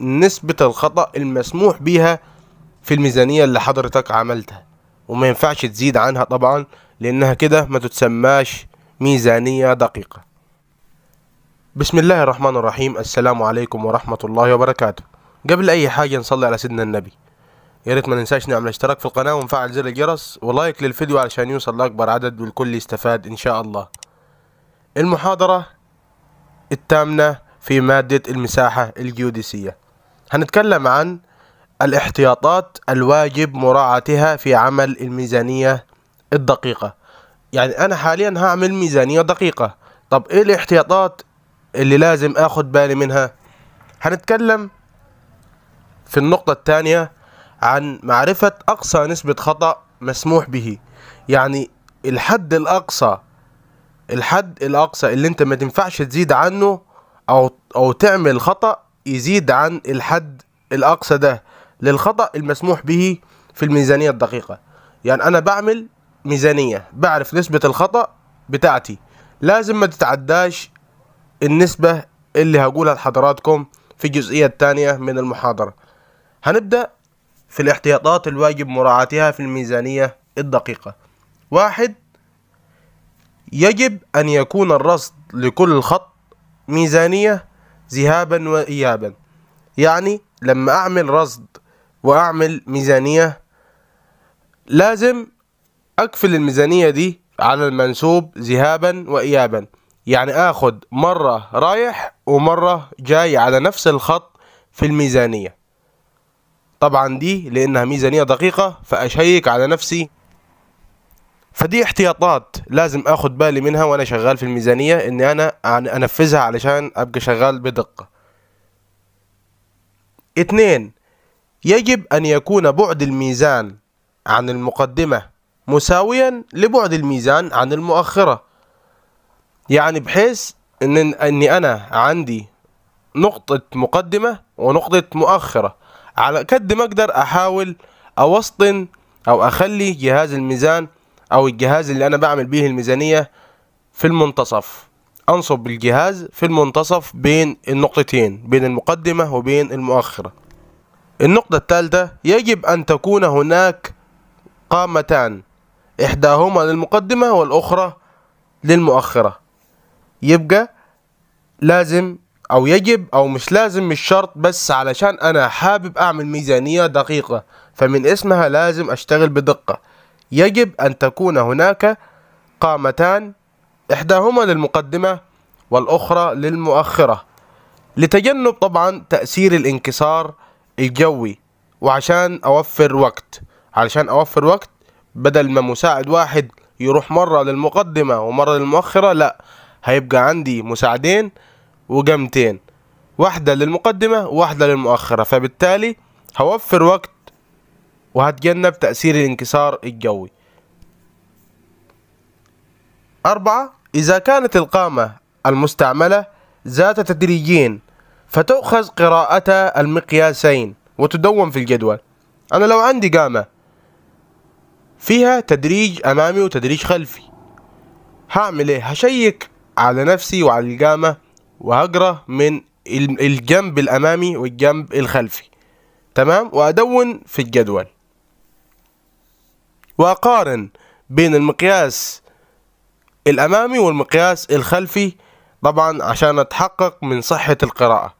نسبة الخطأ المسموح بيها في الميزانية اللي حضرتك عملتها وما ينفعش تزيد عنها طبعا لانها كده ما تتسماش ميزانية دقيقة بسم الله الرحمن الرحيم السلام عليكم ورحمة الله وبركاته قبل اي حاجة نصلي على سيدنا النبي يا ريت ما ننساش نعمل اشتراك في القناة ونفعل زر الجرس ولايك للفيديو علشان يوصل لأكبر عدد والكل يستفاد إن شاء الله المحاضرة التامنة في مادة المساحة الجيوديسية هنتكلم عن الاحتياطات الواجب مراعاتها في عمل الميزانية الدقيقة يعني أنا حاليا هعمل ميزانية دقيقة طب إيه الاحتياطات اللي لازم أخد بالي منها هنتكلم في النقطة الثانية عن معرفة أقصى نسبة خطأ مسموح به يعني الحد الأقصى الحد الأقصى اللي أنت ما تنفعش تزيد عنه أو أو تعمل خطأ يزيد عن الحد الأقصى ده للخطأ المسموح به في الميزانية الدقيقة يعني أنا بعمل ميزانية بعرف نسبة الخطأ بتاعتي لازم ما تتعداش النسبة اللي هقولها لحضراتكم في الجزئية الثانية من المحاضرة هنبدأ في الاحتياطات الواجب مراعاتها في الميزانية الدقيقة واحد يجب أن يكون الرصد لكل خط ميزانية ذهابا وإيابا يعني لما أعمل رصد وأعمل ميزانية لازم أكفل الميزانية دي على المنسوب ذهابا وإيابا يعني آخد مرة رايح ومرة جاي على نفس الخط في الميزانية طبعا دي لأنها ميزانية دقيقة فأشيك على نفسي فدي احتياطات لازم اخد بالي منها وانا شغال في الميزانية اني انا انفذها علشان ابقى شغال بدقة اتنين يجب ان يكون بعد الميزان عن المقدمة مساويا لبعد الميزان عن المؤخرة يعني بحيث ان اني انا عندي نقطة مقدمة ونقطة مؤخرة على قد ما اقدر احاول اوسطن او اخلي جهاز الميزان او الجهاز اللي انا بعمل بيه الميزانية في المنتصف انصب الجهاز في المنتصف بين النقطتين بين المقدمة وبين المؤخرة النقطة الثالثة يجب ان تكون هناك قامتان احداهما للمقدمة والاخرى للمؤخرة يبقى لازم او يجب او مش لازم مش شرط بس علشان انا حابب اعمل ميزانية دقيقة فمن اسمها لازم اشتغل بدقة يجب أن تكون هناك قامتان إحداهما للمقدمة والأخرى للمؤخرة لتجنب طبعا تأثير الانكسار الجوي وعشان أوفر وقت علشان أوفر وقت بدل ما مساعد واحد يروح مرة للمقدمة ومرة للمؤخرة لا هيبقى عندي مساعدين وجمتين واحدة للمقدمة وواحدة للمؤخرة فبالتالي هوفر وقت وهتجنب تأثير الانكسار الجوي أربعة إذا كانت القامة المستعملة ذات تدريجين فتؤخذ قراءتا المقياسين وتدون في الجدول أنا لو عندي قامة فيها تدريج أمامي وتدريج خلفي هعمل إيه؟ هشيك على نفسي وعلى القامة وهقرأ من الجنب الأمامي والجنب الخلفي تمام وأدون في الجدول وأقارن بين المقياس الأمامي والمقياس الخلفي طبعا عشان أتحقق من صحة القراءة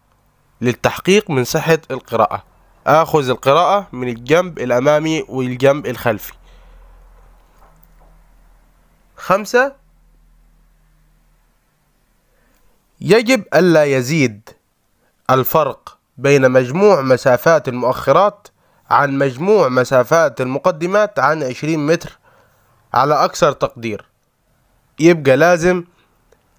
للتحقيق من صحة القراءة آخذ القراءة من الجنب الأمامي والجنب الخلفي خمسة يجب ألا يزيد الفرق بين مجموع مسافات المؤخرات عن مجموع مسافات المقدمات عن 20 متر على أكثر تقدير يبقى لازم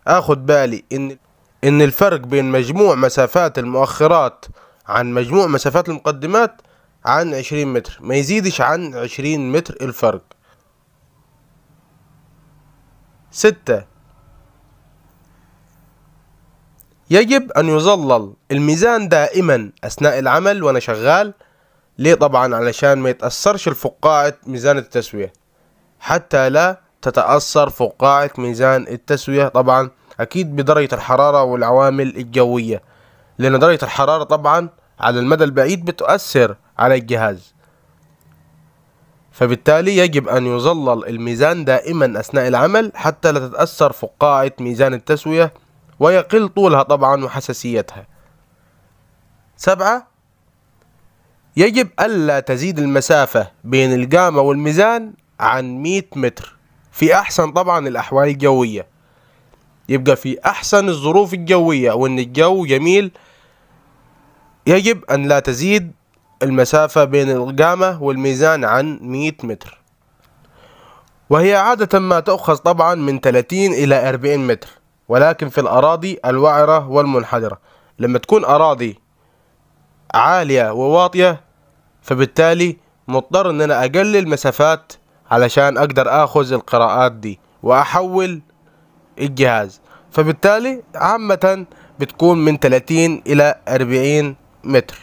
أخد بالي إن إن الفرق بين مجموع مسافات المؤخرات عن مجموع مسافات المقدمات عن 20 متر ما يزيدش عن 20 متر الفرق ستة يجب أن يظلل الميزان دائما أثناء العمل وأنا شغال ليه طبعا علشان ما يتأثرش الفقاعة ميزان التسوية حتى لا تتأثر فقاعة ميزان التسوية طبعا أكيد بدرجة الحرارة والعوامل الجوية لأن درجة الحرارة طبعا على المدى البعيد بتؤثر على الجهاز فبالتالي يجب أن يظلل الميزان دائما أثناء العمل حتى لا تتأثر فقاعة ميزان التسوية ويقل طولها طبعا وحساسيتها سبعة يجب ألا تزيد المسافة بين القامة والميزان عن 100 متر في أحسن طبعا الأحوال الجوية يبقى في أحسن الظروف الجوية وإن الجو جميل يجب أن لا تزيد المسافة بين القامة والميزان عن 100 متر وهي عادة ما تؤخذ طبعا من 30 إلى 40 متر ولكن في الأراضي الوعرة والمنحدرة لما تكون أراضي عالية وواطية فبالتالي مضطر ان انا اقلل مسافات علشان اقدر اخذ القراءات دي واحول الجهاز فبالتالي عامة بتكون من 30 الى 40 متر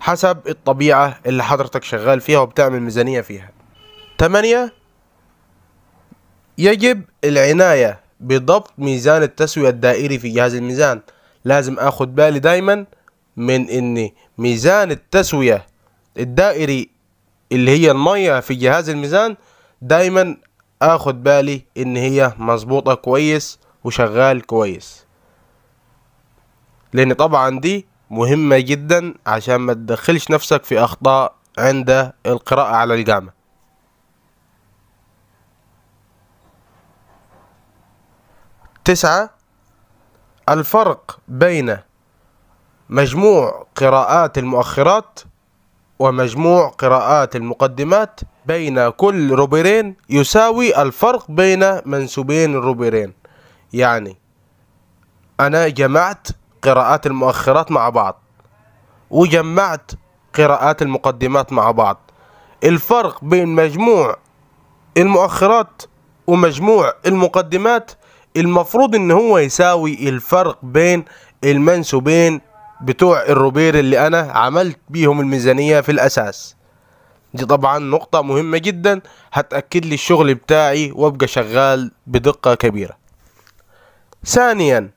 حسب الطبيعة اللي حضرتك شغال فيها وبتعمل ميزانية فيها تمانية يجب العناية بضبط ميزان التسوية الدائري في جهاز الميزان لازم اخد بالي دايما من ان ميزان التسوية الدائري اللي هي المية في جهاز الميزان دايما اخد بالي ان هي مظبوطة كويس وشغال كويس لان طبعا دي مهمة جدا عشان ما تدخلش نفسك في اخطاء عند القراءة على الجامعة تسعة الفرق بين مجموع قراءات المؤخرات ومجموع قراءات المقدمات بين كل روبرين يساوي الفرق بين منسوبين الروبرين يعني أنا جمعت قراءات المؤخرات مع بعض وجمعت قراءات المقدمات مع بعض الفرق بين مجموع المؤخرات ومجموع المقدمات المفروض ان هو يساوي الفرق بين المنسوبين بتوع الروبير اللي انا عملت بيهم الميزانية في الاساس دي طبعا نقطة مهمة جدا هتأكد لي الشغل بتاعي وابقى شغال بدقة كبيرة ثانيا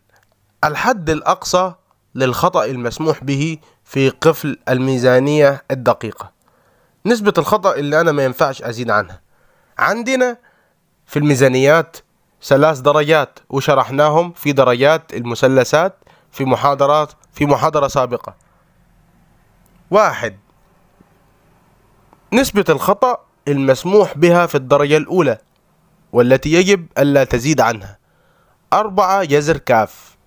الحد الاقصى للخطأ المسموح به في قفل الميزانية الدقيقة نسبة الخطأ اللي أنا ما ينفعش أزيد عنها عندنا في الميزانيات ثلاث درجات وشرحناهم في درجات المثلثات في محاضرات في محاضرة سابقة واحد نسبة الخطأ المسموح بها في الدرجة الأولى والتي يجب ألا تزيد عنها أربعة جذر كاف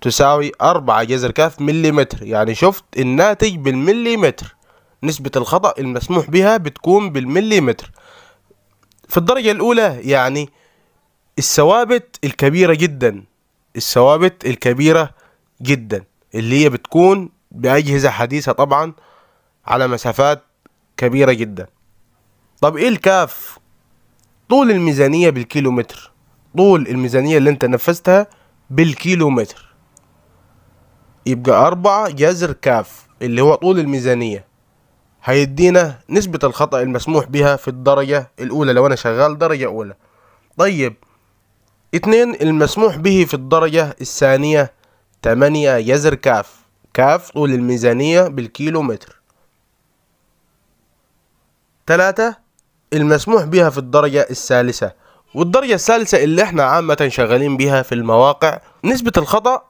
تساوي أربعة جذر كاف مليمتر يعني شفت الناتج بالمليمتر نسبة الخطأ المسموح بها بتكون بالمليمتر في الدرجة الأولى يعني الثوابت الكبيرة جدا الثوابت الكبيرة جدا اللي هي بتكون بأجهزة حديثة طبعا على مسافات كبيرة جدا طب ايه الكاف طول الميزانية بالكيلومتر طول الميزانية اللي انت نفذتها بالكيلومتر يبقى أربعة جذر كاف اللي هو طول الميزانية هيدينا نسبة الخطأ المسموح بها في الدرجة الأولى لو أنا شغال درجة أولى طيب اتنين المسموح به في الدرجة الثانية تمانية جذر كاف كاف طول الميزانية بالكيلومتر تلاتة المسموح بها في الدرجة الثالثة والدرجة الثالثة اللي احنا عامة شغالين بها في المواقع نسبة الخطأ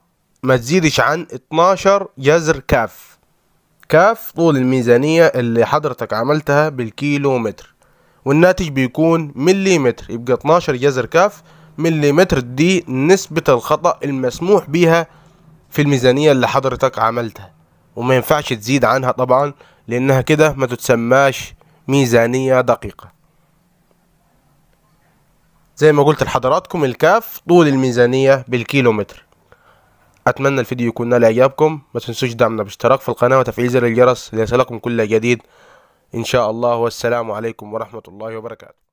ما تزيدش عن 12 جذر كاف كاف طول الميزانية اللي حضرتك عملتها بالكيلومتر والناتج بيكون مليمتر يبقى 12 جذر كاف مليمتر دي نسبة الخطأ المسموح بها في الميزانية اللي حضرتك عملتها وما ينفعش تزيد عنها طبعا لانها كده ما تتسماش ميزانية دقيقة زي ما قلت لحضراتكم الكاف طول الميزانية بالكيلومتر اتمنى الفيديو يكون نال اعجابكم ما تنسوش دعمنا باشتراك في القناة وتفعيل زر الجرس ليصلكم كل جديد ان شاء الله والسلام عليكم ورحمة الله وبركاته